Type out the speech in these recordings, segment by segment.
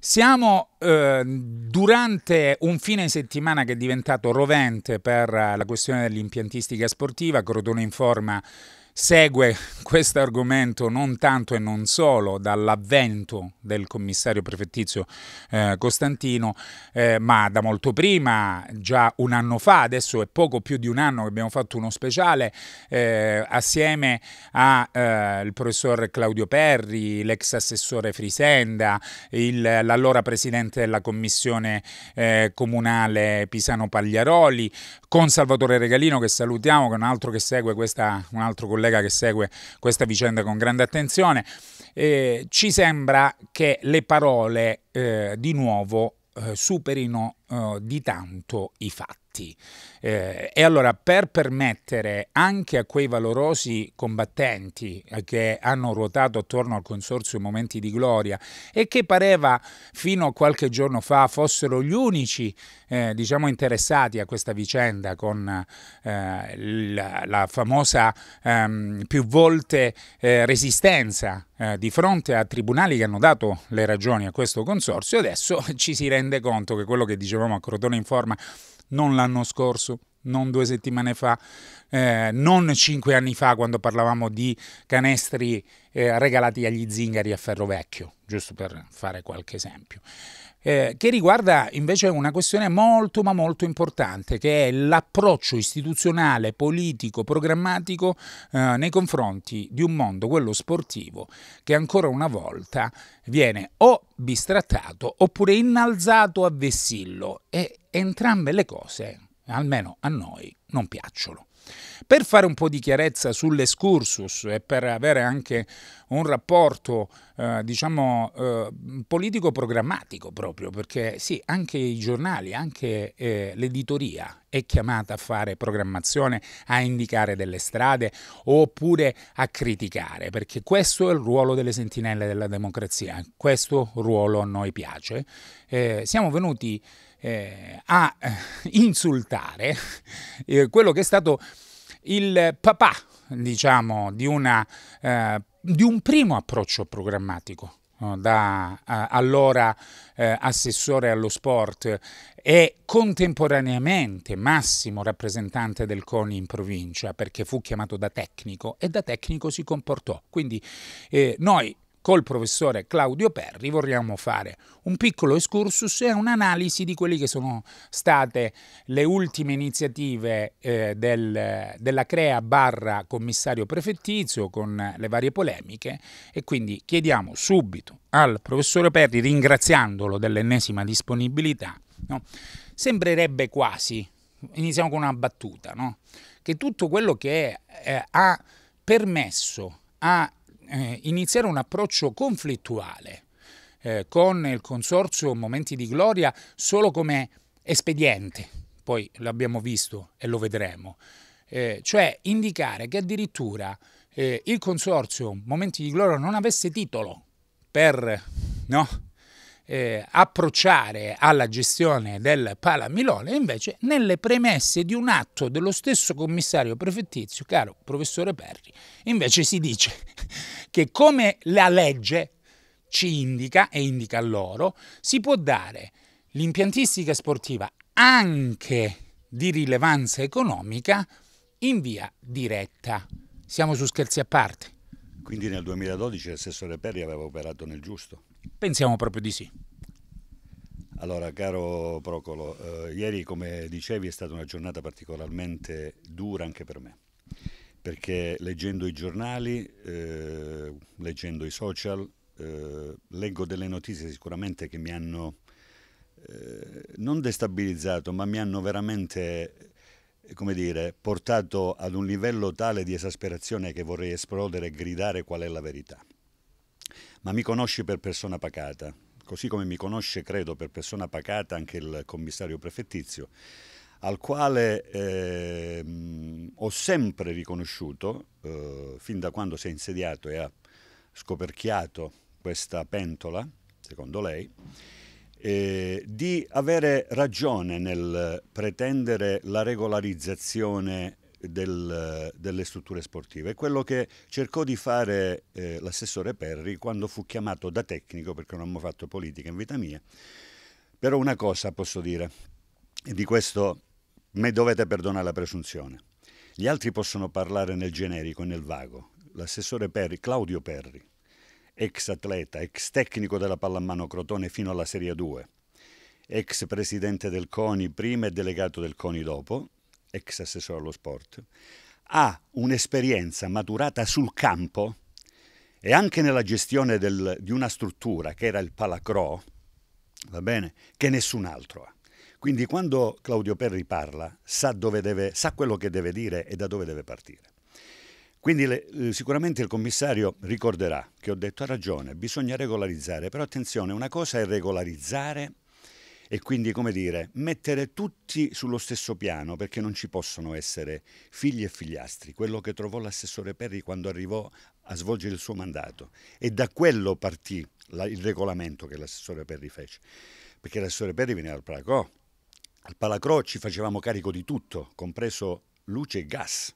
Siamo eh, durante un fine settimana che è diventato rovente per la questione dell'impiantistica sportiva, Crotone informa segue questo argomento non tanto e non solo dall'avvento del commissario prefettizio eh, Costantino, eh, ma da molto prima, già un anno fa, adesso è poco più di un anno che abbiamo fatto uno speciale eh, assieme al eh, professor Claudio Perri, l'ex assessore Frisenda, l'allora presidente della commissione eh, comunale Pisano Pagliaroli, con Salvatore Regalino che salutiamo, che è un altro che segue questa, un altro collega collega che segue questa vicenda con grande attenzione. Eh, ci sembra che le parole eh, di nuovo eh, superino eh, di tanto i fatti diritti. Eh, e allora per permettere anche a quei valorosi combattenti eh, che hanno ruotato attorno al consorzio in Momenti di Gloria e che pareva fino a qualche giorno fa fossero gli unici eh, diciamo interessati a questa vicenda con eh, la, la, famosa ehm, più volte eh, resistenza eh, di fronte a tribunali che hanno dato le ragioni a questo consorzio, adesso ci si rende conto che quello che dicevamo a Crotone in forma non l'anno scorso, non due settimane fa, eh, non cinque anni fa quando parlavamo di canestri eh, regalati agli zingari a ferro vecchio, giusto per fare qualche esempio eh, che riguarda invece una questione molto ma molto importante che è l'approccio istituzionale, politico, programmatico eh, nei confronti di un mondo, quello sportivo, che ancora una volta viene o bistrattato oppure innalzato a vessillo e entrambe le cose, almeno a noi, non piacciono. Per fare un po' di chiarezza sull'escursus e per avere anche un rapporto eh, diciamo eh, politico programmatico proprio, perché sì, anche i giornali, anche eh, l'editoria è chiamata a fare programmazione, a indicare delle strade oppure a criticare, perché questo è il ruolo delle sentinelle della democrazia, questo ruolo a noi piace. Eh, siamo venuti eh, a eh, insultare eh, quello che è stato il papà, diciamo, di, una, eh, di un primo approccio programmatico da eh, allora eh, assessore allo sport e contemporaneamente massimo rappresentante del CONI in provincia perché fu chiamato da tecnico e da tecnico si comportò. Quindi eh, noi Col professore Claudio Perri vorremmo fare un piccolo excursus e un'analisi di quelle che sono state le ultime iniziative eh, del, della CREA barra commissario prefettizio con le varie polemiche e quindi chiediamo subito al professore Perri, ringraziandolo dell'ennesima disponibilità, no? sembrerebbe quasi, iniziamo con una battuta, no? che tutto quello che eh, ha permesso, a eh, iniziare un approccio conflittuale eh, con il consorzio Momenti di Gloria solo come espediente, poi l'abbiamo visto e lo vedremo, eh, cioè indicare che addirittura eh, il consorzio Momenti di Gloria non avesse titolo per no, eh, approcciare alla gestione del Palamilone, invece nelle premesse di un atto dello stesso commissario prefettizio, caro professore Perri, invece si dice che come la legge ci indica e indica loro, si può dare l'impiantistica sportiva anche di rilevanza economica in via diretta. Siamo su scherzi a parte. Quindi nel 2012 l'assessore Perri aveva operato nel giusto? Pensiamo proprio di sì. Allora, caro Procolo, eh, ieri come dicevi è stata una giornata particolarmente dura anche per me, perché leggendo i giornali, eh, leggendo i social, eh, leggo delle notizie sicuramente che mi hanno eh, non destabilizzato, ma mi hanno veramente come dire, portato ad un livello tale di esasperazione che vorrei esplodere e gridare qual è la verità ma mi conosci per persona pacata, così come mi conosce, credo, per persona pacata anche il commissario prefettizio, al quale eh, ho sempre riconosciuto, eh, fin da quando si è insediato e ha scoperchiato questa pentola, secondo lei, eh, di avere ragione nel pretendere la regolarizzazione del, delle strutture sportive. quello che cercò di fare eh, l'assessore Perri quando fu chiamato da tecnico, perché non abbiamo fatto politica in vita mia. Però una cosa posso dire, e di questo mi dovete perdonare la presunzione. Gli altri possono parlare nel generico e nel vago. L'assessore Perri, Claudio Perri, ex atleta, ex tecnico della pallamano Crotone fino alla Serie 2, ex presidente del CONI prima e delegato del CONI dopo, ex assessore allo sport, ha un'esperienza maturata sul campo e anche nella gestione del, di una struttura che era il Palacro, va bene, che nessun altro ha. Quindi quando Claudio Perri parla sa, deve, sa quello che deve dire e da dove deve partire. Quindi le, eh, sicuramente il commissario ricorderà che ho detto ha ragione, bisogna regolarizzare, però attenzione, una cosa è regolarizzare e quindi come dire, mettere tutti sullo stesso piano perché non ci possono essere figli e figliastri, quello che trovò l'assessore Perri quando arrivò a svolgere il suo mandato e da quello partì la, il regolamento che l'assessore Perri fece, perché l'assessore Perri veniva al Palacro, al Palacro ci facevamo carico di tutto, compreso luce e gas.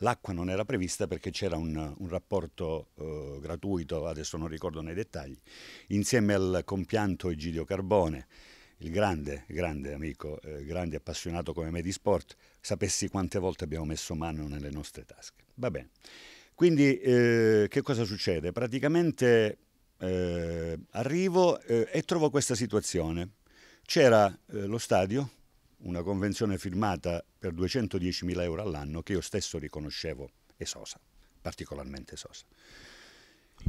L'acqua non era prevista perché c'era un, un rapporto eh, gratuito, adesso non ricordo nei dettagli, insieme al compianto Egidio Carbone, il grande, grande amico, eh, grande appassionato come me di sport, sapessi quante volte abbiamo messo mano nelle nostre tasche. Va bene. Quindi eh, che cosa succede? Praticamente eh, arrivo eh, e trovo questa situazione. C'era eh, lo stadio, una convenzione firmata per 210.000 euro all'anno che io stesso riconoscevo esosa, particolarmente esosa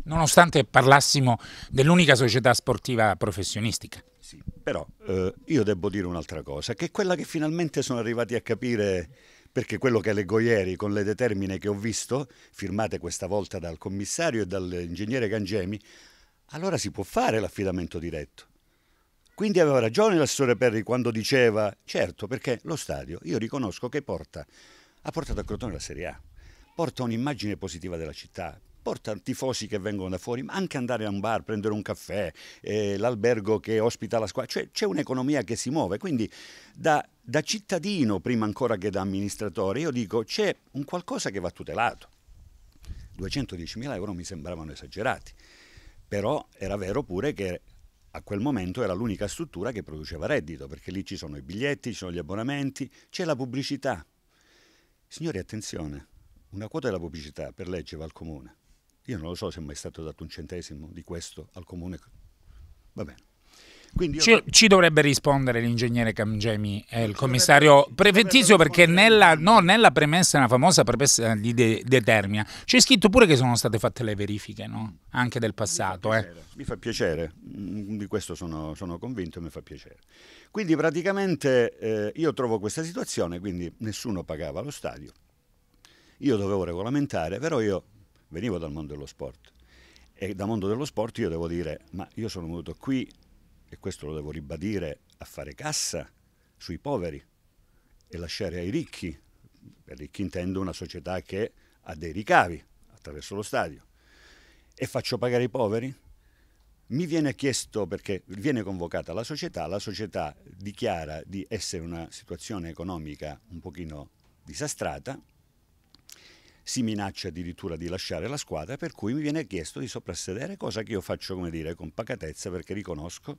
nonostante parlassimo dell'unica società sportiva professionistica. Sì, però eh, io devo dire un'altra cosa, che è quella che finalmente sono arrivati a capire perché quello che leggo ieri con le determine che ho visto, firmate questa volta dal commissario e dall'ingegnere Gangemi, allora si può fare l'affidamento diretto. Quindi aveva ragione l'assessore Perri quando diceva, certo, perché lo stadio, io riconosco che porta, ha portato a Crotone la Serie A, porta un'immagine positiva della città, porta tifosi che vengono da fuori, ma anche andare a un bar, prendere un caffè, eh, l'albergo che ospita la squadra, cioè c'è un'economia che si muove, quindi da, da cittadino prima ancora che da amministratore io dico c'è un qualcosa che va tutelato. 210.000 euro mi sembravano esagerati, però era vero pure che a quel momento era l'unica struttura che produceva reddito, perché lì ci sono i biglietti, ci sono gli abbonamenti, c'è la pubblicità. Signori, attenzione, una quota della pubblicità per legge va al comune. Io non lo so se è mai stato dato un centesimo di questo al comune. Va bene. Io... Ci, ci, dovrebbe rispondere l'ingegnere Camgemi, eh, il commissario prefettizio, perché nella, no, nella, premessa, nella famosa premessa di de, Determina, c'è scritto pure che sono state fatte le verifiche, no? anche del passato. Eh. Mi fa piacere, eh. mi fa piacere. di questo sono, sono convinto e mi fa piacere. Quindi praticamente eh, io trovo questa situazione, quindi nessuno pagava lo stadio, io dovevo regolamentare, però io venivo dal mondo dello sport e dal mondo dello sport io devo dire ma io sono venuto qui e questo lo devo ribadire a fare cassa sui poveri e lasciare ai ricchi, per ricchi intendo una società che ha dei ricavi attraverso lo stadio e faccio pagare i poveri? Mi viene chiesto perché viene convocata la società, la società dichiara di essere in una situazione economica un pochino disastrata, si minaccia addirittura di lasciare la squadra, per cui mi viene chiesto di soprassedere, cosa che io faccio come dire con pacatezza perché riconosco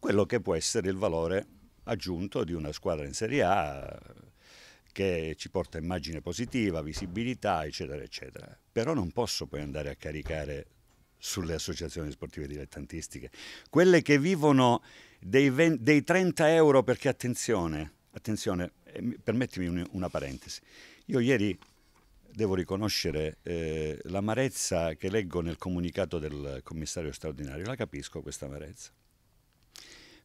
quello che può essere il valore aggiunto di una squadra in Serie A che ci porta immagine positiva, visibilità, eccetera, eccetera. Però non posso poi andare a caricare sulle associazioni sportive dilettantistiche, quelle che vivono dei, 20, dei 30 euro, perché attenzione, attenzione, eh, permettimi una parentesi, io ieri devo riconoscere eh, l'amarezza che leggo nel comunicato del commissario straordinario, la capisco questa amarezza.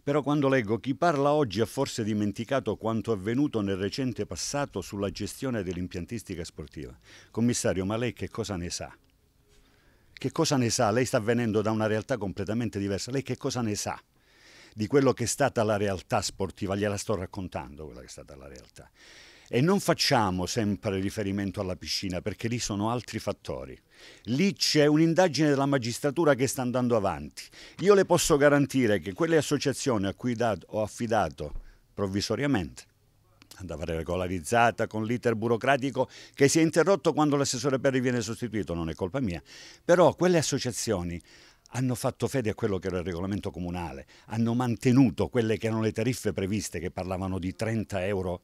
Però quando leggo chi parla oggi ha forse dimenticato quanto avvenuto nel recente passato sulla gestione dell'impiantistica sportiva. Commissario, ma lei che cosa ne sa? Che cosa ne sa? Lei sta venendo da una realtà completamente diversa. Lei che cosa ne sa? di quello che è stata la realtà sportiva, gliela sto raccontando quella che è stata la realtà. E non facciamo sempre riferimento alla piscina perché lì sono altri fattori. Lì c'è un'indagine della magistratura che sta andando avanti. Io le posso garantire che quelle associazioni a cui ho affidato provvisoriamente andava regolarizzata con l'iter burocratico che si è interrotto quando l'assessore Perri viene sostituito, non è colpa mia. Però quelle associazioni hanno fatto fede a quello che era il regolamento comunale, hanno mantenuto quelle che erano le tariffe previste che parlavano di 30 euro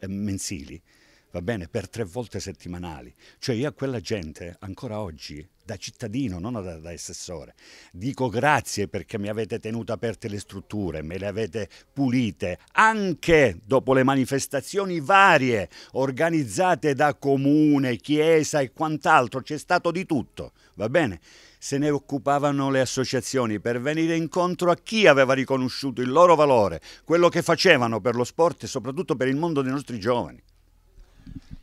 eh, mensili, va bene, per tre volte settimanali. Cioè io a quella gente, ancora oggi, da cittadino, non da, da assessore, dico grazie perché mi avete tenuto aperte le strutture, me le avete pulite, anche dopo le manifestazioni varie organizzate da comune, chiesa e quant'altro, c'è stato di tutto, va bene? se ne occupavano le associazioni per venire incontro a chi aveva riconosciuto il loro valore, quello che facevano per lo sport e soprattutto per il mondo dei nostri giovani.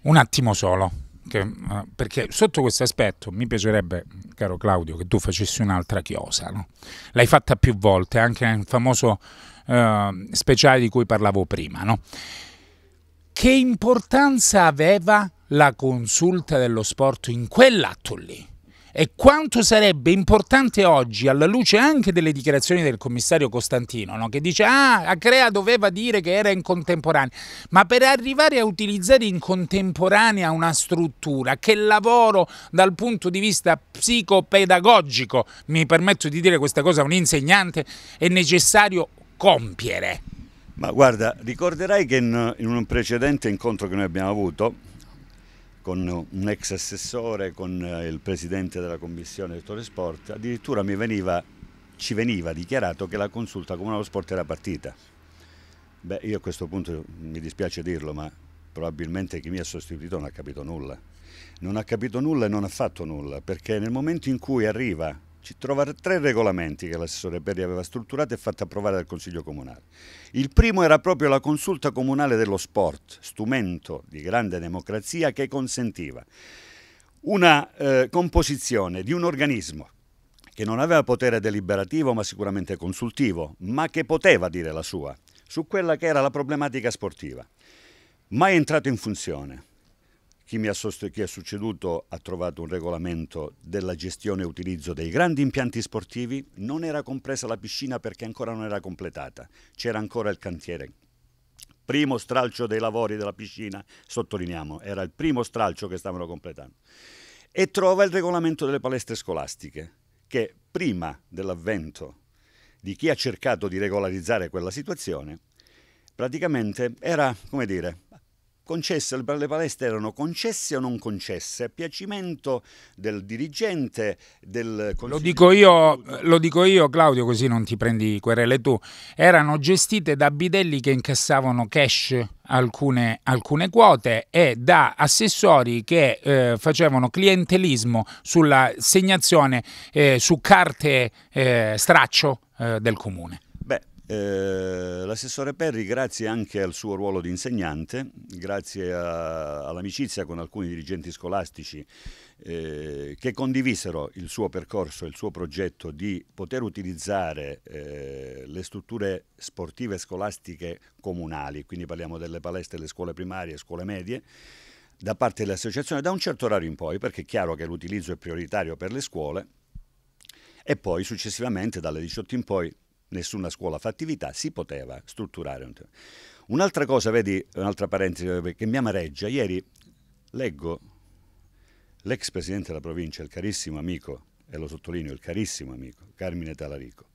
Un attimo solo, che, eh, perché sotto questo aspetto mi piacerebbe, caro Claudio, che tu facessi un'altra chiosa. No? L'hai fatta più volte, anche nel famoso eh, speciale di cui parlavo prima. No? Che importanza aveva la consulta dello sport in quell'atto lì? e quanto sarebbe importante oggi, alla luce anche delle dichiarazioni del commissario Costantino, no? che dice ah, Acrea doveva dire che era in contemporanea, ma per arrivare a utilizzare in contemporanea una struttura che lavoro dal punto di vista psicopedagogico, mi permetto di dire questa cosa a un insegnante, è necessario compiere. Ma guarda, ricorderai che in, in un precedente incontro che noi abbiamo avuto, con un ex assessore, con eh, il presidente della commissione del Torre Sport, addirittura veniva, ci veniva dichiarato che la consulta comunale dello sport era partita. Beh, io a questo punto mi dispiace dirlo, ma probabilmente chi mi ha sostituito non ha capito nulla. Non ha capito nulla e non ha fatto nulla, perché nel momento in cui arriva ci trova tre regolamenti che l'assessore Berri aveva strutturato e fatto approvare dal Consiglio Comunale. Il primo era proprio la consulta comunale dello sport, strumento di grande democrazia che consentiva una eh, composizione di un organismo che non aveva potere deliberativo ma sicuramente consultivo, ma che poteva dire la sua su quella che era la problematica sportiva. Mai entrato in funzione, chi mi ha, chi ha succeduto ha trovato un regolamento della gestione e utilizzo dei grandi impianti sportivi, non era compresa la piscina perché ancora non era completata, c'era ancora il cantiere. Primo stralcio dei lavori della piscina, sottolineiamo, era il primo stralcio che stavano completando. E trova il regolamento delle palestre scolastiche, che prima dell'avvento di chi ha cercato di regolarizzare quella situazione, praticamente era, come dire, concesse, le palestre erano concesse o non concesse, a piacimento del dirigente, del Lo dico io, lo dico io Claudio, così non ti prendi querele tu. Erano gestite da bidelli che incassavano cash Alcune, alcune, quote e da assessori che eh, facevano clientelismo sulla segnazione eh, su carte eh, straccio eh, del comune. Eh, l'assessore Perri, grazie anche al suo ruolo di insegnante, grazie all'amicizia con alcuni dirigenti scolastici eh, che condivisero il suo percorso, il suo progetto di poter utilizzare eh, le strutture sportive scolastiche comunali, quindi parliamo delle palestre, delle scuole primarie, scuole medie, da parte dell'associazione da un certo orario in poi, perché è chiaro che l'utilizzo è prioritario per le scuole, e poi successivamente dalle 18 in poi nessuna scuola fa attività, si poteva strutturare. Un un'altra cosa, vedi, un'altra parentesi eh, che mi amareggia, ieri leggo l'ex presidente della provincia, il carissimo amico, e lo sottolineo, il carissimo amico, Carmine Talarico,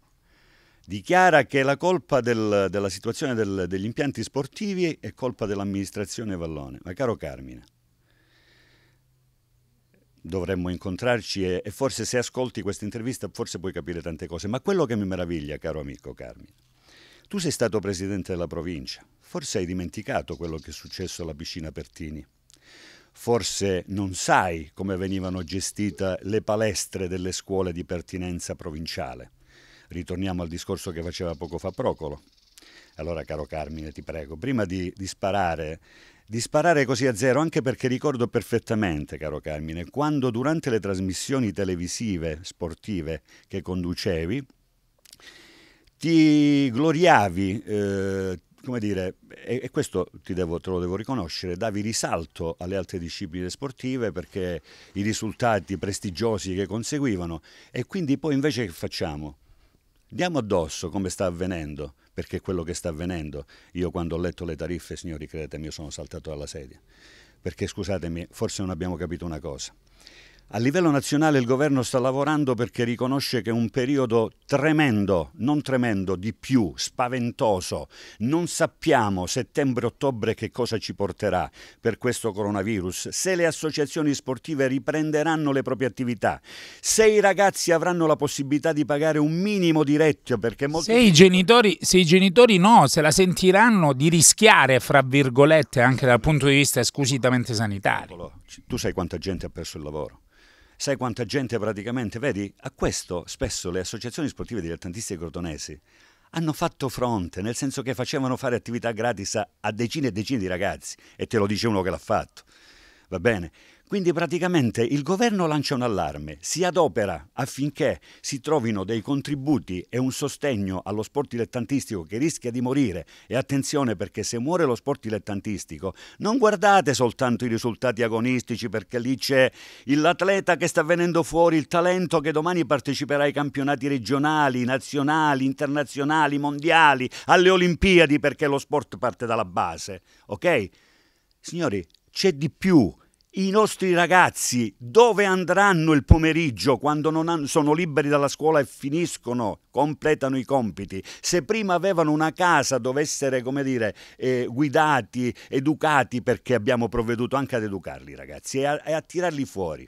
dichiara che la colpa del, della situazione del, degli impianti sportivi è colpa dell'amministrazione Vallone. Ma caro Carmine, dovremmo incontrarci e, e forse se ascolti questa intervista forse puoi capire tante cose, ma quello che mi meraviglia, caro amico Carmine, tu sei stato presidente della provincia, forse hai dimenticato quello che è successo alla piscina Pertini. Forse non sai come venivano gestite le palestre delle scuole di pertinenza provinciale. Ritorniamo al discorso che faceva poco fa Procolo. Allora, caro Carmine, ti prego, prima di, di sparare di sparare così a zero, anche perché ricordo perfettamente, caro Carmine, quando durante le trasmissioni televisive sportive che conducevi, ti gloriavi, eh, come dire, e, e questo devo, te lo devo riconoscere, davi risalto alle altre discipline sportive perché i risultati prestigiosi che conseguivano e quindi poi invece che facciamo? Diamo addosso come sta avvenendo perché è quello che sta avvenendo. Io quando ho letto le tariffe, signori, credetemi, io sono saltato dalla sedia. Perché scusatemi, forse non abbiamo capito una cosa. A livello nazionale il governo sta lavorando perché riconosce che un periodo tremendo, non tremendo, di più, spaventoso, non sappiamo settembre-ottobre che cosa ci porterà per questo coronavirus, se le associazioni sportive riprenderanno le proprie attività, se i ragazzi avranno la possibilità di pagare un minimo diretto perché molti... Se i genitori, se i genitori no, se la sentiranno di rischiare, fra virgolette, anche dal punto di vista esclusivamente sanitario. Tu sai quanta gente ha perso il lavoro? Sai quanta gente praticamente, vedi, a questo spesso le associazioni sportive dilettantistiche cordonesi hanno fatto fronte, nel senso che facevano fare attività gratis a decine e decine di ragazzi, e te lo dice uno che l'ha fatto. Va bene? Quindi praticamente il governo lancia un allarme, si adopera affinché si trovino dei contributi e un sostegno allo sport dilettantistico che rischia di morire. E attenzione perché se muore lo sport dilettantistico, non guardate soltanto i risultati agonistici perché lì c'è l'atleta che sta venendo fuori, il talento che domani parteciperà ai campionati regionali, nazionali, internazionali, mondiali, alle Olimpiadi perché lo sport parte dalla base. Ok? Signori, c'è di più i nostri ragazzi dove andranno il pomeriggio quando non hanno, sono liberi dalla scuola e finiscono, completano i compiti? Se prima avevano una casa dove essere, come dire, eh, guidati, educati, perché abbiamo provveduto anche ad educarli, ragazzi, e a, e a tirarli fuori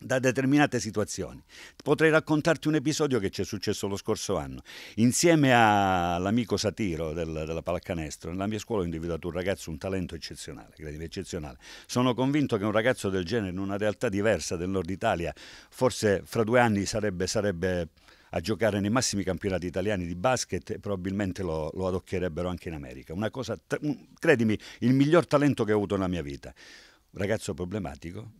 da determinate situazioni. Potrei raccontarti un episodio che ci è successo lo scorso anno. Insieme all'amico Satiro del, della pallacanestro, nella mia scuola ho individuato un ragazzo, un talento eccezionale, credimi, eccezionale. Sono convinto che un ragazzo del genere in una realtà diversa del nord Italia, forse fra due anni sarebbe, sarebbe a giocare nei massimi campionati italiani di basket e probabilmente lo, lo adocchierebbero anche in America. Una cosa, credimi, il miglior talento che ho avuto nella mia vita. Un ragazzo problematico,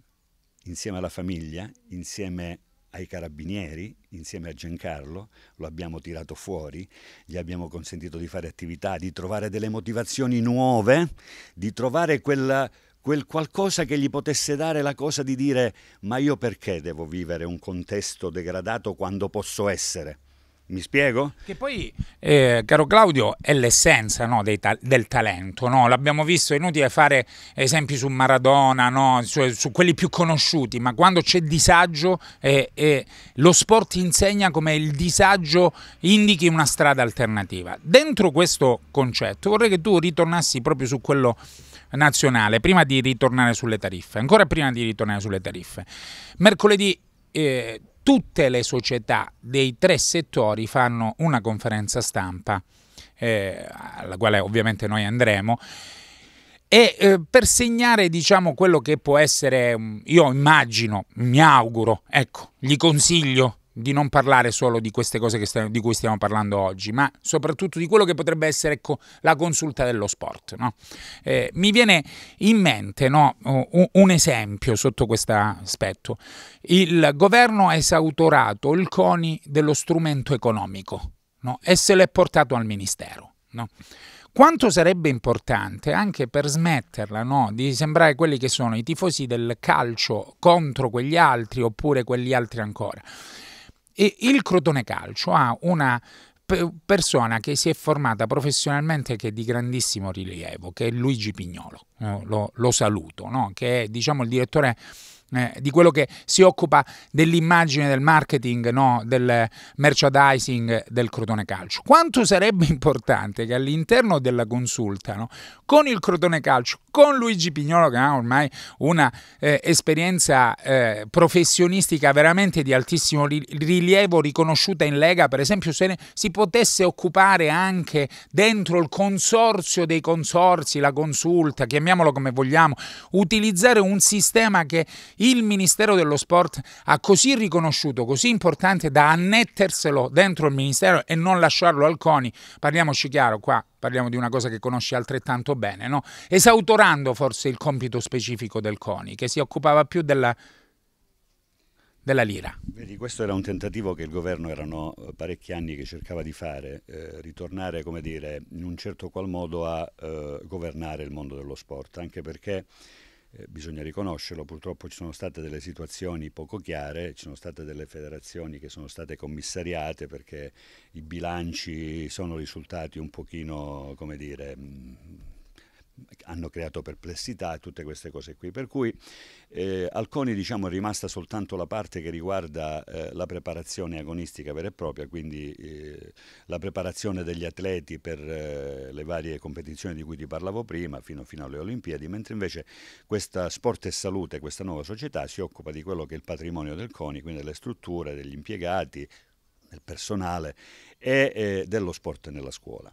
insieme alla famiglia, insieme ai carabinieri, insieme a Giancarlo, lo abbiamo tirato fuori, gli abbiamo consentito di fare attività, di trovare delle motivazioni nuove, di trovare quella, quel qualcosa che gli potesse dare la cosa di dire ma io perché devo vivere un contesto degradato quando posso essere? Mi spiego? Che poi, eh, caro Claudio, è l'essenza no, ta del talento. No? L'abbiamo visto, è inutile fare esempi su Maradona, no? su, su, quelli più conosciuti, ma quando c'è disagio, eh, eh, lo sport insegna come il disagio indichi una strada alternativa. Dentro questo concetto vorrei che tu ritornassi proprio su quello nazionale, prima di ritornare sulle tariffe, ancora prima di ritornare sulle tariffe. Mercoledì eh, tutte le società dei tre settori fanno una conferenza stampa, eh, alla quale ovviamente noi andremo, e eh, per segnare diciamo quello che può essere, io immagino, mi auguro, ecco, gli consiglio di non parlare solo di queste cose di cui stiamo parlando oggi, ma soprattutto di quello che potrebbe essere ecco, la consulta dello sport. No? Eh, mi viene in mente no, un esempio sotto questo aspetto. Il governo ha esautorato il CONI dello strumento economico no? e se l'è portato al Ministero. Quanto sarebbe importante anche per smetterla no? di sembrare quelli che sono i tifosi del calcio contro quegli altri oppure quegli altri ancora. E il Crotone Calcio ha una persona che si è formata professionalmente che è di grandissimo rilievo, che è Luigi Pignolo, eh, lo, lo saluto, no? che è diciamo, il direttore eh, di quello che si occupa dell'immagine, del marketing, no? del merchandising del Crotone Calcio. Quanto sarebbe importante che all'interno della consulta no? con il Crotone Calcio, con Luigi Pignolo che ha ormai una eh, esperienza eh, professionistica veramente di altissimo rilievo riconosciuta in Lega, per esempio se ne, si potesse occupare anche dentro il consorzio dei consorzi, la consulta, chiamiamolo come vogliamo, utilizzare un sistema che il Ministero dello Sport ha così riconosciuto, così importante da annetterselo dentro il Ministero e non lasciarlo al CONI. Parliamoci chiaro qua, parliamo di una cosa che conosci altrettanto bene, no? Esautorando forse il compito specifico del CONI, che si occupava più della della lira. Vedi, questo era un tentativo che il governo erano eh, parecchi anni che cercava di fare, eh, ritornare come dire, in un certo qual modo a eh, governare il mondo dello sport, anche perché eh, bisogna riconoscerlo, purtroppo ci sono state delle situazioni poco chiare, ci sono state delle federazioni che sono state commissariate perché i bilanci sono risultati un pochino, come dire, mh, mm, hanno creato perplessità e tutte queste cose qui. Per cui eh, al CONI diciamo, è rimasta soltanto la parte che riguarda eh, la preparazione agonistica vera e propria, quindi eh, la preparazione degli atleti per eh, le varie competizioni di cui ti parlavo prima, fino, fino, alle Olimpiadi, mentre invece questa Sport e Salute, questa nuova società, si occupa di quello che è il patrimonio del CONI, quindi delle strutture, degli impiegati, del personale e eh, dello sport nella scuola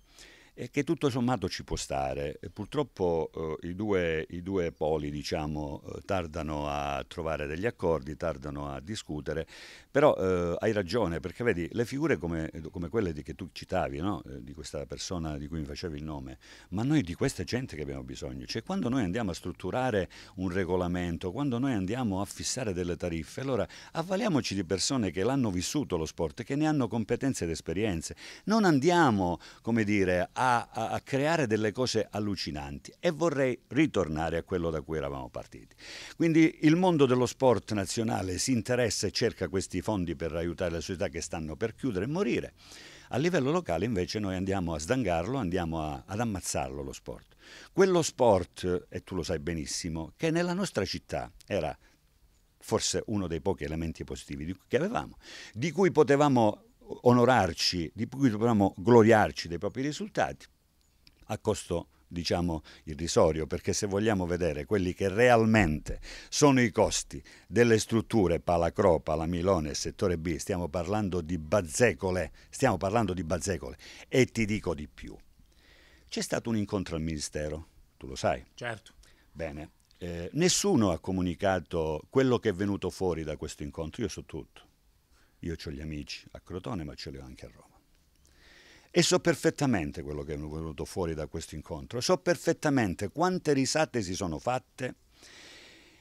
e che tutto sommato ci può stare. Purtroppo eh, i, due, i, due, poli diciamo, eh, tardano a trovare degli accordi, tardano a discutere, però eh, hai ragione perché vedi le figure come, come quelle che tu citavi, no? Eh, di questa persona di cui mi facevi il nome, ma noi di questa gente che abbiamo bisogno, cioè quando noi andiamo a strutturare un regolamento, quando noi andiamo a fissare delle tariffe, allora avvaliamoci di persone che l'hanno vissuto lo sport, che ne hanno competenze ed esperienze, non andiamo come dire a a, a, creare delle cose allucinanti e vorrei ritornare a quello da cui eravamo partiti. Quindi il mondo dello sport nazionale si interessa e cerca questi fondi per aiutare le società che stanno per chiudere e morire. A livello locale invece noi andiamo a sdangarlo, andiamo a, ad ammazzarlo lo sport. Quello sport, e tu lo sai benissimo, che nella nostra città era forse uno dei pochi elementi positivi che avevamo, di cui potevamo onorarci, di cui dobbiamo gloriarci dei propri risultati, a costo diciamo irrisorio, perché se vogliamo vedere quelli che realmente sono i costi delle strutture Palacro, Palamilone e settore B, stiamo parlando di bazzecole, stiamo parlando di bazzecole e ti dico di più. C'è stato un incontro al Ministero, tu lo sai. Certo. Bene, eh, nessuno ha comunicato quello che è venuto fuori da questo incontro, io so tutto. Io ho gli amici a Crotone, ma ce li ho anche a Roma. E so perfettamente quello che è venuto fuori da questo incontro, so perfettamente quante risate si sono fatte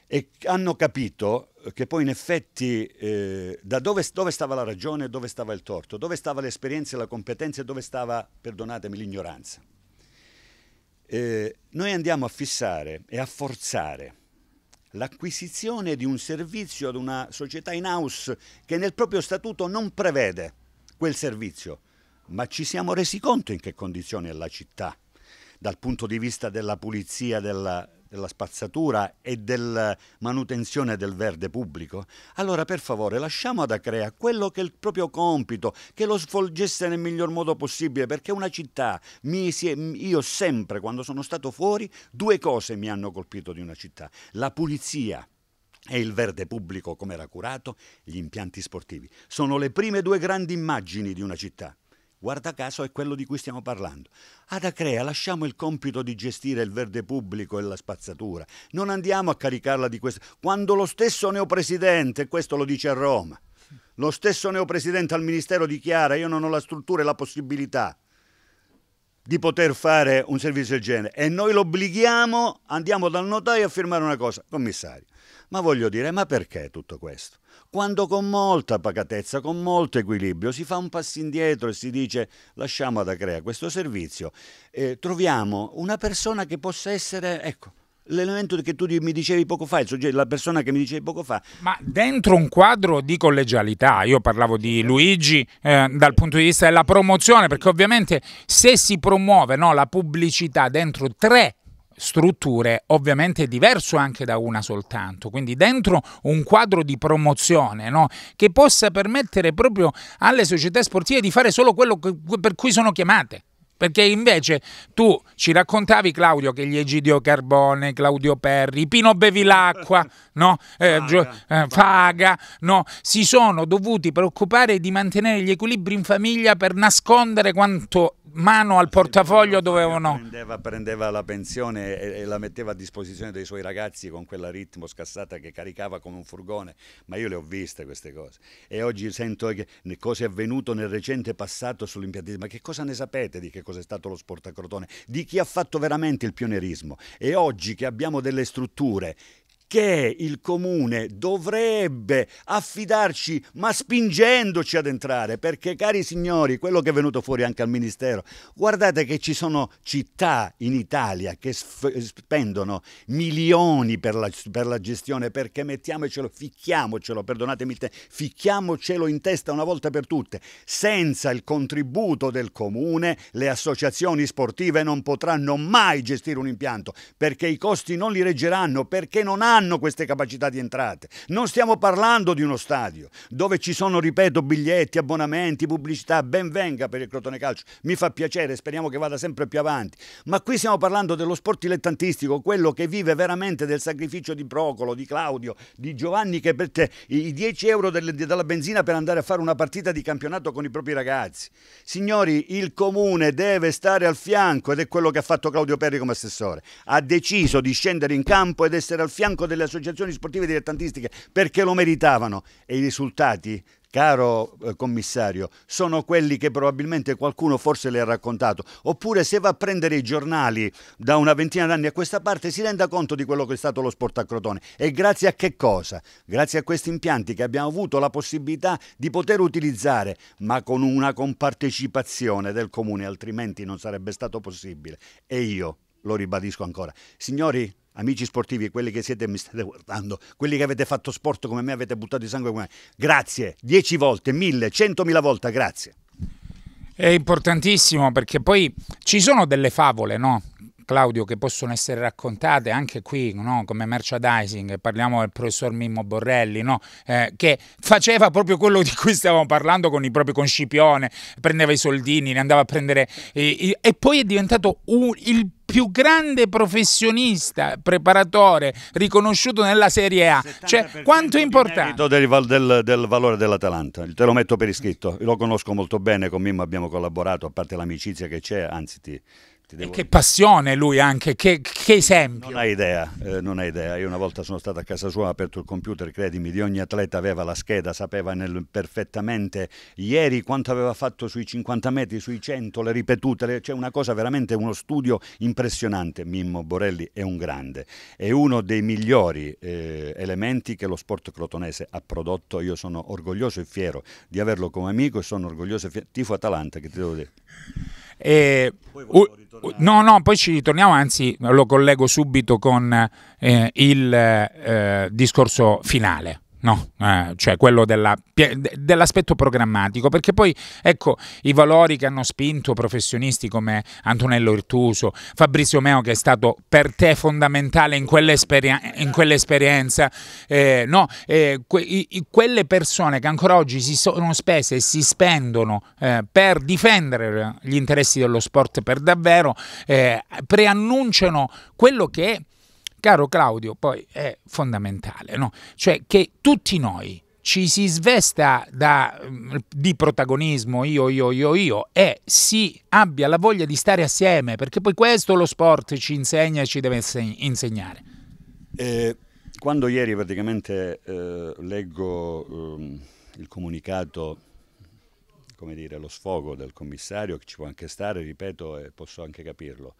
e hanno capito che poi in effetti eh, da dove, dove, stava la ragione, e dove stava il torto, dove stava l'esperienza e la competenza e dove stava, perdonatemi, l'ignoranza. Eh, noi andiamo a fissare e a forzare l'acquisizione di un servizio ad una società in house che nel proprio statuto non prevede quel servizio, ma ci siamo resi conto in che condizione è la città dal punto di vista della pulizia della della spazzatura e della manutenzione del verde pubblico? Allora per favore lasciamo ad Acrea quello che è il proprio compito, che lo svolgesse nel miglior modo possibile, perché una città, mi, è, io sempre quando sono stato fuori, due cose mi hanno colpito di una città, la pulizia e il verde pubblico come era curato, gli impianti sportivi. Sono le prime due grandi immagini di una città guarda caso è quello di cui stiamo parlando. Ad Acrea lasciamo il compito di gestire il verde pubblico e la spazzatura, non andiamo a caricarla di questo, quando lo stesso neopresidente, questo lo dice a Roma, lo stesso neopresidente al Ministero dichiara io non ho la struttura e la possibilità di poter fare un servizio del genere e noi lo obblighiamo, andiamo dal notaio a firmare una cosa, commissario. Ma voglio dire, ma perché tutto questo? quando con molta pacatezza, con molto equilibrio si fa un passo indietro e si dice lasciamo ad Acrea questo servizio, eh, troviamo una persona che possa essere, ecco, l'elemento che tu mi dicevi poco fa, soggetto, la persona che mi dicevi poco fa. Ma dentro un quadro di collegialità, io parlavo di Luigi eh, dal punto di vista della promozione, perché ovviamente se si promuove no, la pubblicità dentro tre strutture ovviamente diverso anche da una soltanto, quindi dentro un quadro di promozione no? che possa permettere proprio alle società sportive di fare solo quello per cui sono chiamate. Perché invece tu ci raccontavi, Claudio, che gli Egidio Carbone, Claudio Perri, Pino Bevilacqua, no? eh, Faga, eh, Faga no? si sono dovuti preoccupare di mantenere gli equilibri in famiglia per nascondere quanto mano al portafoglio dovevano... Prendeva, prendeva la pensione e, e, la metteva a disposizione dei suoi ragazzi con quella ritmo scassata che caricava come un furgone, ma io le ho viste queste cose. E oggi sento che, cosa è avvenuto nel recente passato sull'impiantismo. Ma che cosa ne sapete di che cosa è stato lo sport a Crotone? Di chi ha fatto veramente il pionerismo? E oggi che abbiamo delle strutture che il comune dovrebbe affidarci, ma spingendoci ad entrare, perché cari signori, quello che è venuto fuori anche al Ministero, guardate che ci sono città in Italia che spendono milioni per la, per la gestione, perché mettiamocelo, ficchiamocelo, perdonatemi il ficchiamocelo in testa una volta per tutte, senza il contributo del comune le associazioni sportive non potranno mai gestire un impianto, perché i costi non li reggeranno, perché non hanno hanno queste capacità di entrate. Non stiamo parlando di uno stadio dove ci sono, ripeto, biglietti, abbonamenti, pubblicità, ben venga per il Crotone Calcio. Mi fa piacere, speriamo che vada sempre più avanti. Ma qui stiamo parlando dello sport dilettantistico, quello che vive veramente del sacrificio di Procolo, di Claudio, di Giovanni che per te i 10 euro del, della benzina per andare a fare una partita di campionato con i propri ragazzi. Signori, il comune deve stare al fianco ed è quello che ha fatto Claudio Perri come assessore. Ha deciso di scendere in campo ed essere al fianco delle associazioni sportive dilettantistiche perché lo meritavano e i risultati caro eh, commissario, sono quelli che probabilmente qualcuno forse le ha raccontato, oppure se va a prendere i giornali da una ventina d'anni a questa parte si renda conto di quello che è stato lo sport a Crotone e grazie a che cosa? Grazie a questi impianti che abbiamo avuto la possibilità di poter utilizzare, ma con una compartecipazione del comune, altrimenti non sarebbe stato possibile. E io lo ribadisco ancora. Signori, amici sportivi, quelli che siete mi state guardando, quelli che avete fatto sport come me, avete buttato il sangue come me, grazie, dieci volte, mille, centomila volte, grazie. È importantissimo perché poi ci sono delle favole, no? Claudio, che possono essere raccontate anche qui no? come merchandising, parliamo del professor Mimmo Borrelli, no? eh, che faceva proprio quello di cui stavamo parlando con i propri con Scipione, prendeva i soldini, ne andava a prendere e, eh, e poi è diventato un, il più grande professionista preparatore riconosciuto nella Serie A. Cioè, quanto è importante? Del, del, del valore dell'Atalanta, te lo metto per iscritto, lo conosco molto bene, con Mimmo abbiamo collaborato, a parte l'amicizia che c'è, anzi ti e che passione lui anche, che, che esempio. Non hai idea, eh, non hai idea. Io una volta sono stato a casa sua, ho aperto il computer, credimi, di ogni atleta aveva la scheda, sapeva nel, perfettamente ieri quanto aveva fatto sui 50 metri, sui 100, le ripetute, le... cioè una cosa veramente, uno studio impressionante. Mimmo Borelli è un grande, è uno dei migliori eh, elementi che lo sport crotonese ha prodotto. Io sono orgoglioso e fiero di averlo come amico e sono orgoglioso e fiero. Tifo Atalanta, che ti devo dire. E, uh, no, no, poi ci ritorniamo, anzi lo collego subito con eh, il eh, discorso finale. No, eh, cioè quello della, dell'aspetto programmatico, perché poi ecco i valori che hanno spinto professionisti come Antonello Irtuso, Fabrizio Meo che è stato per te fondamentale in, quell'esperien- in quell'esperienza, eh, no, eh, que- i- quelle persone che ancora oggi si sono spese e si spendono eh, per difendere gli interessi dello sport per davvero, eh, preannunciano quello che caro Claudio, poi è fondamentale, no? cioè che tutti noi ci si svesta da, mm, di protagonismo io, io, io, io e si abbia la voglia di stare assieme, perché poi questo lo sport ci insegna e ci deve insegnare. Eh, quando ieri praticamente eh, leggo eh, il comunicato, come dire, lo sfogo del commissario, che ci può anche stare, ripeto, e posso anche capirlo,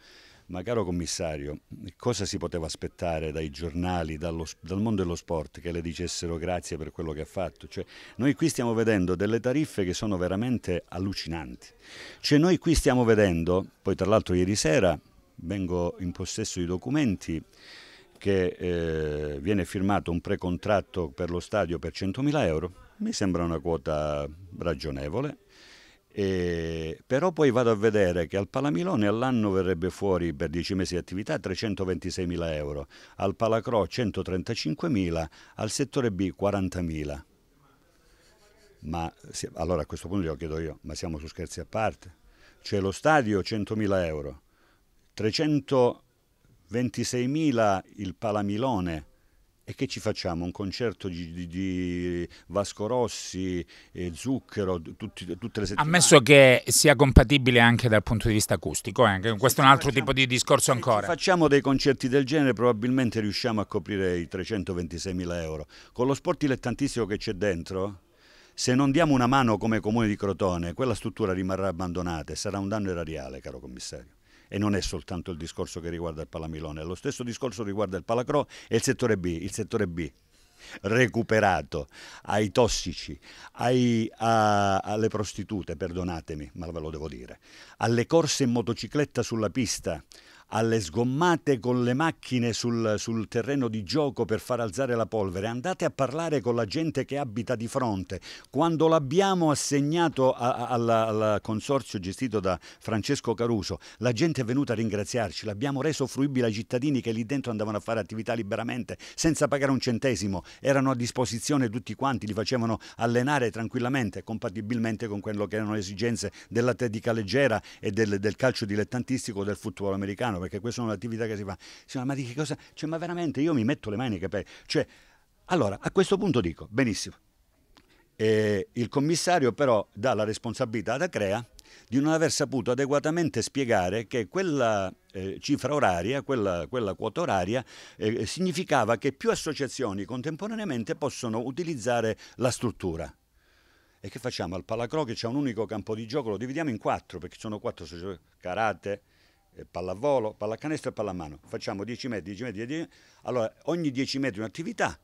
ma caro commissario, cosa si poteva aspettare dai giornali, dallo, dal mondo dello sport che le dicessero grazie per quello che ha fatto? Cioè, noi qui stiamo vedendo delle tariffe che sono veramente allucinanti. Cioè, noi qui stiamo vedendo, poi tra l'altro ieri sera vengo in possesso di documenti che eh, viene firmato un precontratto per lo stadio per 100.000 euro, mi sembra una quota ragionevole, eh, però poi vado a vedere che al Palamilone all'anno verrebbe fuori per 10 mesi di attività 326.000 euro, al Palacro 135.000, al settore B 40.000. mila. Ma allora a questo punto glielo chiedo io, ma siamo su scherzi a parte? C'è lo stadio 100.000 euro, 326.000 il Palamilone, e che ci facciamo? Un concerto di, di Vasco Rossi, eh, Zucchero, tutti, tutte le settimane? Ammesso che sia compatibile anche dal punto di vista acustico, eh? questo è un altro facciamo, tipo di discorso ancora. Se facciamo dei concerti del genere probabilmente riusciamo a coprire i 326 mila euro. Con lo sport dilettantistico che c'è dentro, se non diamo una mano come comune di Crotone, quella struttura rimarrà abbandonata e sarà un danno erariale, caro commissario e non è soltanto il discorso che riguarda il Palamilone, lo stesso discorso riguarda il Palacro e il settore B, il settore B recuperato ai tossici, ai, a, alle prostitute, perdonatemi, ma ve lo devo dire, alle corse in motocicletta sulla pista, alle sgommate con le macchine sul, sul, terreno di gioco per far alzare la polvere, andate a parlare con la gente che abita di fronte. Quando l'abbiamo assegnato al consorzio gestito da Francesco Caruso, la gente è venuta a ringraziarci, l'abbiamo reso fruibile ai cittadini che lì dentro andavano a fare attività liberamente, senza pagare un centesimo, erano a disposizione tutti quanti, li facevano allenare tranquillamente, compatibilmente con quello che erano le esigenze della tedica leggera e del, del calcio dilettantistico del football americano mano, perché queste sono le attività che si fanno. Signora, ma di che cosa? Cioè, ma veramente io mi metto le mani per... Cioè, allora, a questo punto dico, benissimo, eh, il commissario però dà la responsabilità ad Acrea di non aver saputo adeguatamente spiegare che quella eh, cifra oraria, quella, quella quota oraria, eh, significava che più associazioni contemporaneamente possono utilizzare la struttura. E che facciamo? Al Palacro che c'è un unico campo di gioco, lo dividiamo in quattro, perché sono quattro associazioni, karate, eh, pallavolo, pallacanestro e pallamano. Facciamo 10 metri, 10 metri, 10 metri. Allora, ogni 10 metri un'attività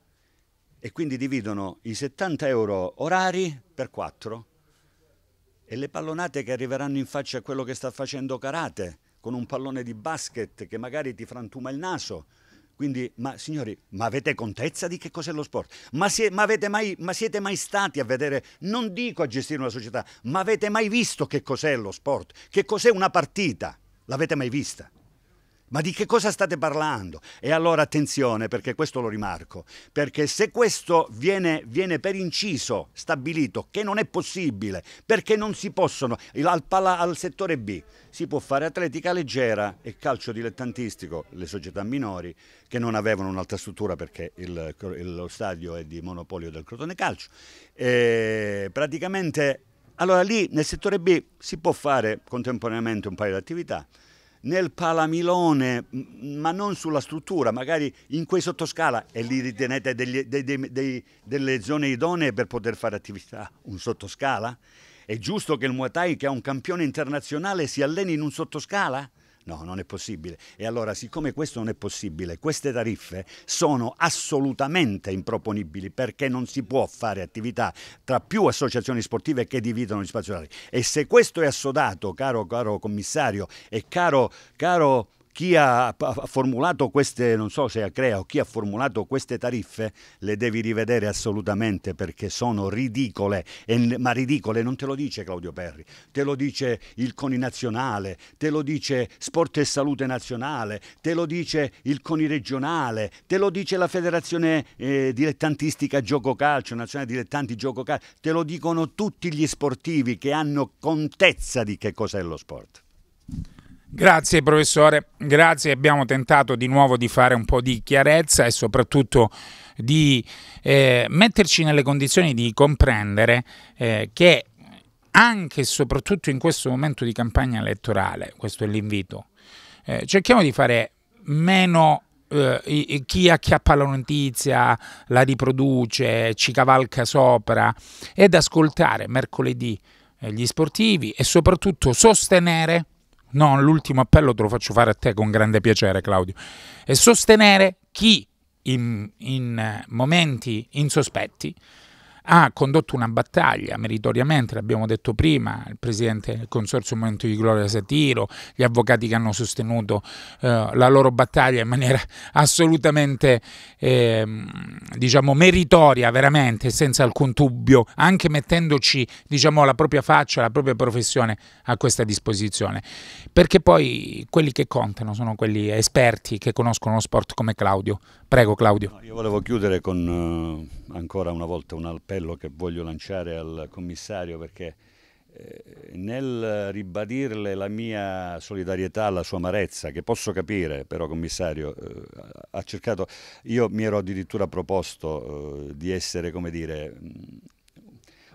e quindi dividono i 70 euro orari per 4 e le pallonate che arriveranno in faccia a quello che sta facendo karate con un pallone di basket che magari ti frantuma il naso. Quindi, ma signori, ma avete contezza di che cos'è lo sport? Ma, si, ma, mai, ma, siete mai stati a vedere, non dico a gestire una società, ma avete mai visto che cos'è lo sport? Che cos'è una partita? L'avete mai vista? Ma di che cosa state parlando? E allora attenzione, perché questo lo rimarco, perché se questo viene, viene per inciso stabilito che non è possibile, perché non si possono, al, pala, al settore B si può fare atletica leggera e calcio dilettantistico, le società minori che non avevano un'altra struttura perché il, lo stadio è di monopolio del Crotone Calcio, e praticamente allora lì nel settore B si può fare contemporaneamente un paio di attività, nel palamilone, ma non sulla struttura, magari in quei sottoscala e lì ritenete degli, dei, dei, delle zone idonee per poter fare attività un sottoscala? È giusto che il Muay Thai, che è un campione internazionale, si alleni in un sottoscala? No, non è possibile. E allora, siccome questo non è possibile, queste tariffe sono assolutamente improponibili perché non si può fare attività tra più associazioni sportive che dividono gli spazi orari. E se questo è assodato, caro, caro commissario e caro, caro chi ha formulato queste, non so se a Crea o chi ha formulato queste tariffe, le devi rivedere assolutamente perché sono ridicole, e, ma ridicole non te lo dice Claudio Perri, te lo dice il CONI nazionale, te lo dice Sport e Salute nazionale, te lo dice il CONI regionale, te lo dice la Federazione eh, Dilettantistica Gioco Calcio, Nazionale Dilettanti Gioco Calcio, te lo dicono tutti gli sportivi che hanno contezza di che cos'è lo sport. Grazie professore, grazie. Abbiamo tentato di nuovo di fare un po' di chiarezza e soprattutto di eh, metterci nelle condizioni di comprendere eh, che anche e soprattutto in questo momento di campagna elettorale, questo è l'invito, eh, cerchiamo di fare meno eh, chi acchiappa la notizia, la riproduce, ci cavalca sopra ed ascoltare mercoledì eh, gli sportivi e soprattutto sostenere No, l'ultimo appello te lo faccio fare a te con grande piacere, Claudio. E sostenere chi in, in eh, momenti insospetti ha condotto una battaglia meritoriamente, l'abbiamo detto prima, il presidente del Consorzio Momento di Gloria Satiro, gli avvocati che hanno sostenuto eh, la loro battaglia in maniera assolutamente eh, diciamo meritoria, veramente, senza alcun dubbio, anche mettendoci diciamo, la propria faccia, la propria professione a questa disposizione. Perché poi quelli che contano sono quelli esperti che conoscono lo sport come Claudio. Prego Claudio. io volevo chiudere con uh, ancora una volta un alpello appello che voglio lanciare al commissario perché eh, nel ribadirle la mia solidarietà alla sua amarezza, che posso capire, però commissario, eh, ha cercato, io mi ero addirittura proposto eh, di essere, come dire,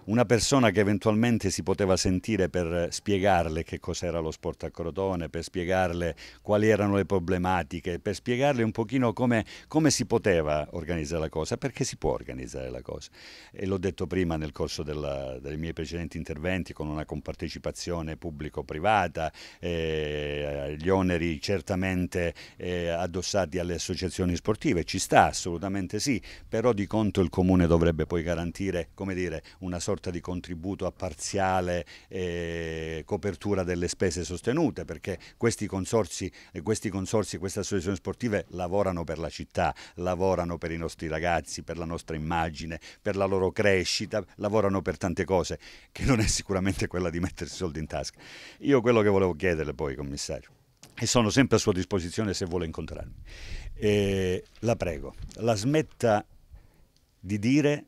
una persona che eventualmente si poteva sentire per spiegarle che cos'era lo sport a Crotone, per spiegarle quali erano le problematiche, per spiegarle un pochino come, come si poteva organizzare la cosa, perché si può organizzare la cosa. E l'ho detto prima nel corso della, dei miei precedenti interventi con una compartecipazione pubblico-privata, eh, gli oneri certamente eh, addossati alle associazioni sportive, ci sta assolutamente sì, però di conto il comune dovrebbe poi garantire come dire, una sorta sorta di contributo a parziale eh, copertura delle spese sostenute perché questi consorsi, eh, questi consorsi, queste associazioni sportive lavorano per la città, lavorano per i nostri ragazzi, per la nostra immagine, per la loro crescita, lavorano per tante cose che non è sicuramente quella di mettersi soldi in tasca. Io quello che volevo chiederle poi, commissario, e sono sempre a sua disposizione se vuole incontrarmi, eh, la prego, la smetta di dire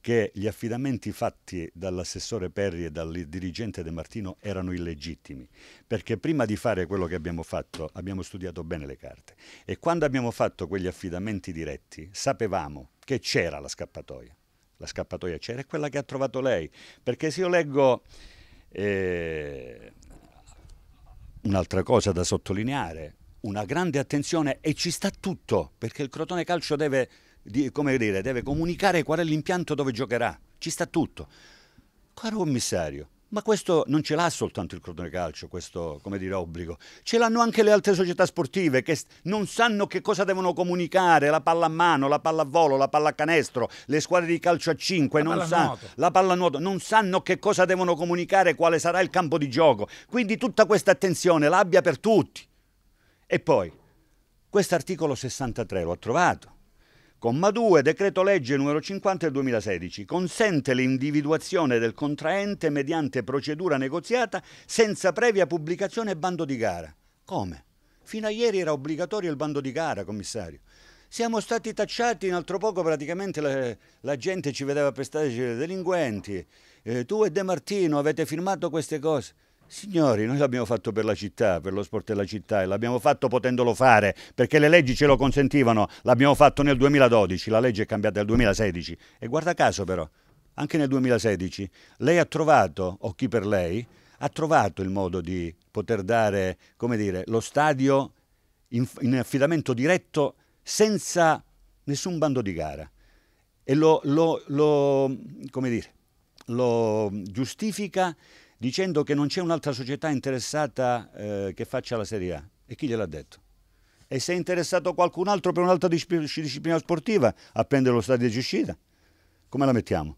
che gli affidamenti fatti dall'assessore Perri e dal dirigente De Martino erano illegittimi, perché prima di fare quello che abbiamo fatto abbiamo studiato bene le carte e quando abbiamo fatto quegli affidamenti diretti sapevamo che c'era la scappatoia. La scappatoia c'era, è quella che ha trovato lei, perché se io leggo eh, un'altra cosa da sottolineare, una grande attenzione e ci sta tutto, perché il Crotone Calcio deve di, come dire, deve comunicare qual è l'impianto dove giocherà, ci sta tutto. Caro commissario, ma questo non ce l'ha soltanto il Crotone Calcio, questo come dire, obbligo. Ce l'hanno anche le altre società sportive che non sanno che cosa devono comunicare, la palla a mano, la palla a volo, la palla a canestro, le squadre di calcio a 5, la, non palla, la palla nuoto, non sanno che cosa devono comunicare, quale sarà il campo di gioco. Quindi tutta questa attenzione l'abbia per tutti. E poi, questo articolo 63 l'ho trovato Comma 2, decreto legge numero 50 del 2016, consente l'individuazione del contraente mediante procedura negoziata senza previa pubblicazione e bando di gara. Come? Fino a ieri era obbligatorio il bando di gara, commissario. Siamo stati tacciati in altro poco, praticamente la, la gente ci vedeva per strada delinquenti. Eh, tu e De Martino avete firmato queste cose. Signori, noi l'abbiamo fatto per la città, per lo sport della città e l'abbiamo fatto potendolo fare perché le leggi ce lo consentivano. L'abbiamo fatto nel 2012, la legge è cambiata nel 2016 e guarda caso però, anche nel 2016 lei ha trovato, o chi per lei, ha trovato il modo di poter dare, come dire, lo stadio in, in affidamento diretto senza nessun bando di gara e lo, lo, lo, dire, lo giustifica dicendo che non c'è un'altra società interessata eh, che faccia la Serie A. E chi gliel'ha detto? E se è interessato qualcun altro per un'altra disciplina sportiva a prendere lo stadio di uscita? Come la mettiamo?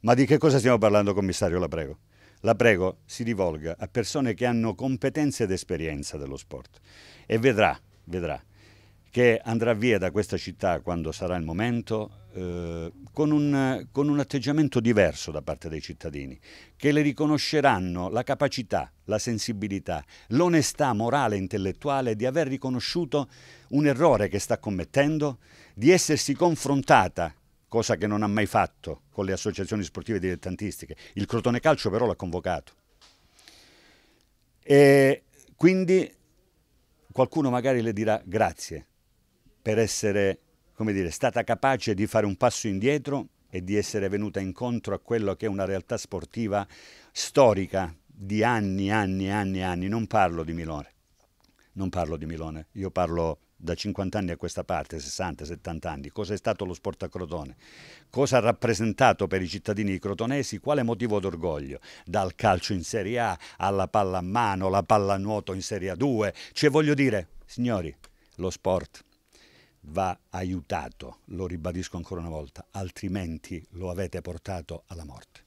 Ma di che cosa stiamo parlando, commissario? La prego. La prego, si rivolga a persone che hanno competenze ed esperienza dello sport e vedrà, vedrà che andrà via da questa città quando sarà il momento eh, con, un, con un atteggiamento diverso da parte dei cittadini, che le riconosceranno la capacità, la sensibilità, l'onestà morale e intellettuale di aver riconosciuto un errore che sta commettendo, di essersi confrontata cosa che non ha mai fatto con le associazioni sportive dilettantistiche. Il Crotone Calcio però l'ha convocato. E quindi qualcuno magari le dirà grazie, per essere come dire, stata capace di fare un passo indietro e di essere venuta incontro a quello che è una realtà sportiva storica di anni, anni, anni, anni. Non parlo di Milone, non parlo di Milone, io parlo da 50 anni a questa parte, 60, 70 anni, cosa è stato lo sport a Crotone, cosa ha rappresentato per i cittadini crotonesi, quale motivo d'orgoglio, dal calcio in Serie A alla pallamano, la pallanuoto in Serie A2, cioè voglio dire, signori, lo sport va aiutato, lo ribadisco ancora una volta, altrimenti lo avete portato alla morte.